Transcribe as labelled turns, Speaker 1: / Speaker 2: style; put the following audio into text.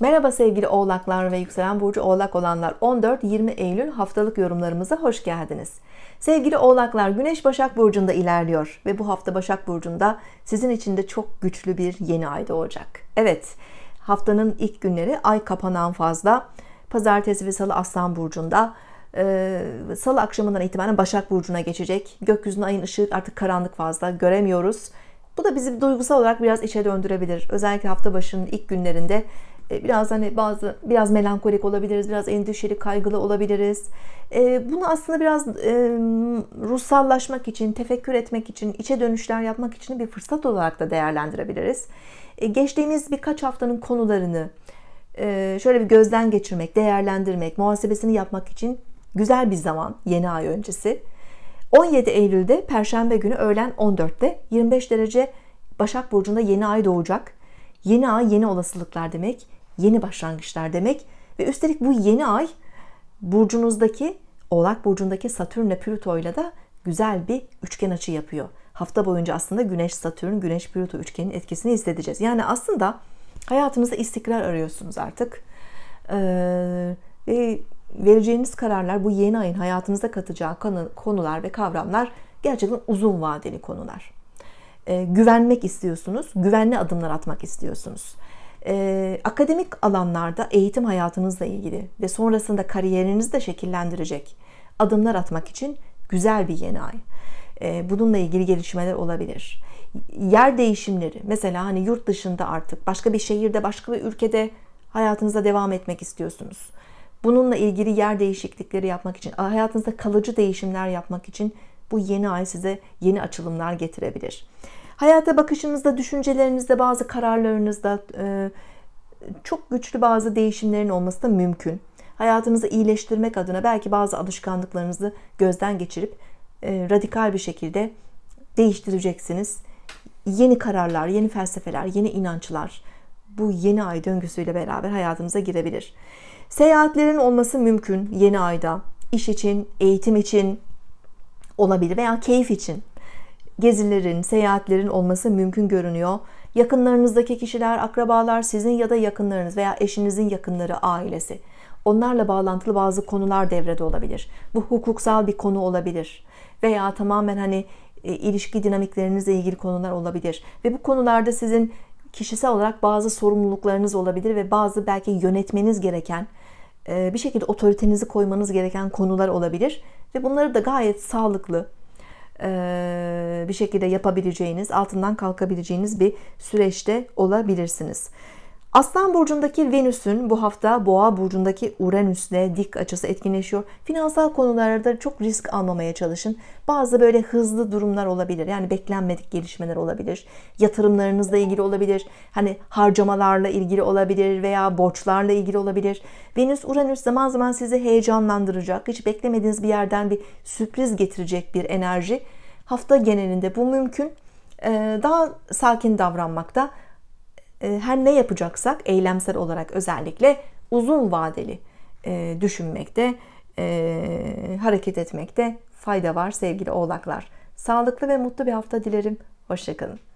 Speaker 1: Merhaba sevgili oğlaklar ve yükselen burcu oğlak olanlar 14-20 Eylül haftalık yorumlarımıza hoş geldiniz. Sevgili oğlaklar güneş başak burcunda ilerliyor ve bu hafta başak burcunda sizin için de çok güçlü bir yeni ay doğacak. Evet haftanın ilk günleri ay kapanan fazla pazartesi ve salı aslan burcunda ee, salı akşamından itibaren Başak Burcu'na geçecek. gökyüzünün ayın ışığı artık karanlık fazla göremiyoruz. Bu da bizi duygusal olarak biraz içe döndürebilir. Özellikle hafta başının ilk günlerinde e, biraz hani bazı biraz melankolik olabiliriz, biraz endişeli, kaygılı olabiliriz. E, bunu aslında biraz e, ruhsallaşmak için, tefekkür etmek için, içe dönüşler yapmak için bir fırsat olarak da değerlendirebiliriz. Geçtiğimiz birkaç haftanın konularını şöyle bir gözden geçirmek, değerlendirmek, muhasebesini yapmak için güzel bir zaman yeni ay öncesi. 17 Eylül'de Perşembe günü öğlen 14'te 25 derece Başak Burcu'nda yeni ay doğacak. Yeni ay yeni olasılıklar demek yeni başlangıçlar demek ve üstelik bu yeni ay burcunuzdaki Oğlak burcundaki ve Plüto ile de güzel bir üçgen açı yapıyor. Hafta boyunca aslında Güneş Satürn, Güneş Plüto üçgenin etkisini hissedeceğiz. Yani aslında hayatınızda istikrar arıyorsunuz artık. Ee, ve vereceğiniz kararlar bu yeni ayın hayatınıza katacağı konular ve kavramlar gerçekten uzun vadeli konular. Ee, güvenmek istiyorsunuz, güvenli adımlar atmak istiyorsunuz e, akademik alanlarda eğitim hayatınızla ilgili ve sonrasında kariyerinizi de şekillendirecek adımlar atmak için güzel bir yeni ay. E, bununla ilgili gelişmeler olabilir. Yer değişimleri mesela hani yurt dışında artık başka bir şehirde başka bir ülkede hayatınıza devam etmek istiyorsunuz. Bununla ilgili yer değişiklikleri yapmak için, hayatınızda kalıcı değişimler yapmak için bu yeni ay size yeni açılımlar getirebilir. Hayata bakışınızda, düşüncelerinizde, bazı kararlarınızda e, çok güçlü bazı değişimlerin olması da mümkün. Hayatınızı iyileştirmek adına belki bazı alışkanlıklarınızı gözden geçirip e, radikal bir şekilde değiştireceksiniz. Yeni kararlar, yeni felsefeler, yeni inançlar bu yeni ay döngüsüyle beraber hayatımıza girebilir. Seyahatlerin olması mümkün yeni ayda. İş için, eğitim için olabilir veya keyif için gezilerin, seyahatlerin olması mümkün görünüyor. Yakınlarınızdaki kişiler, akrabalar, sizin ya da yakınlarınız veya eşinizin yakınları, ailesi. Onlarla bağlantılı bazı konular devrede olabilir. Bu hukuksal bir konu olabilir. Veya tamamen hani e, ilişki dinamiklerinizle ilgili konular olabilir. Ve bu konularda sizin kişisel olarak bazı sorumluluklarınız olabilir ve bazı belki yönetmeniz gereken, e, bir şekilde otoritenizi koymanız gereken konular olabilir. Ve bunları da gayet sağlıklı, bir şekilde yapabileceğiniz, altından kalkabileceğiniz bir süreçte olabilirsiniz. Aslan burcundaki Venüs'ün bu hafta Boğa burcundaki Uranüs'le dik açısı etkinleşiyor. Finansal konularda çok risk almamaya çalışın. Bazı böyle hızlı durumlar olabilir. Yani beklenmedik gelişmeler olabilir. Yatırımlarınızla ilgili olabilir. Hani harcamalarla ilgili olabilir veya borçlarla ilgili olabilir. Venüs Uranüs zaman zaman sizi heyecanlandıracak. Hiç beklemediğiniz bir yerden bir sürpriz getirecek bir enerji. Hafta genelinde bu mümkün. Ee, daha sakin davranmakta ee, her ne yapacaksak eylemsel olarak özellikle uzun vadeli e, düşünmekte, e, hareket etmekte fayda var sevgili oğlaklar. Sağlıklı ve mutlu bir hafta dilerim. Hoşçakalın.